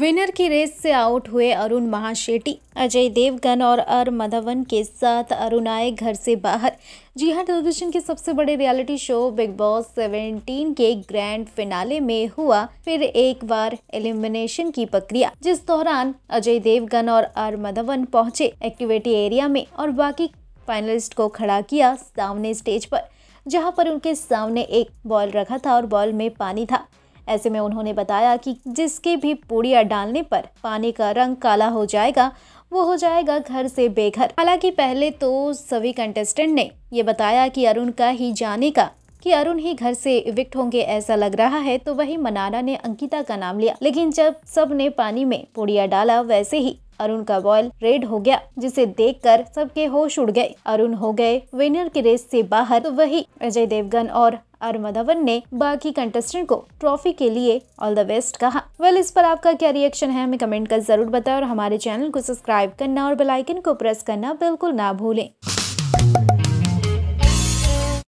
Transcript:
winner की race से out हुए अरुण महाशेट्टी अजय देवगन और अर मधवन के साथ अरुण आए घर से बाहर जी हाँ टेलीविजन के सबसे बड़े रियलिटी शो बिग बॉस 17 के ग्रैंड फिनाले में हुआ फिर एक बार एलिमिनेशन की प्रक्रिया जिस दौरान अजय देवगन और अर मधवन पहुंचे एक्टिविटी एरिया में और बाकी फाइनलिस्ट को खड़ा किया सामने स्टेज पर जहाँ पर उनके सामने एक बॉल रखा था और बॉल में पानी था ऐसे में उन्होंने बताया कि जिसके भी पूड़िया डालने पर पानी का रंग काला हो जाएगा वो हो जाएगा घर से बेघर हालांकि पहले तो सभी कंटेस्टेंट ने ये बताया कि अरुण का ही जाने का कि अरुण ही घर से इविक्ट होंगे ऐसा लग रहा है तो वही मनाना ने अंकिता का नाम लिया लेकिन जब सब ने पानी में पुड़िया डाला वैसे ही अरुण का बॉयल रेड हो गया जिसे देखकर सबके होश उड़ गए अरुण हो गए विनर की रेस से बाहर तो वही अजय देवगन और धवन ने बाकी कंटेस्टेंट को ट्रॉफी के लिए ऑल द बेस्ट कहा वेल इस पर आपका क्या रिएक्शन है हमें कमेंट कर जरूर बताएं और हमारे चैनल को सब्सक्राइब करना और बेलाइकन को प्रेस करना बिल्कुल ना भूलें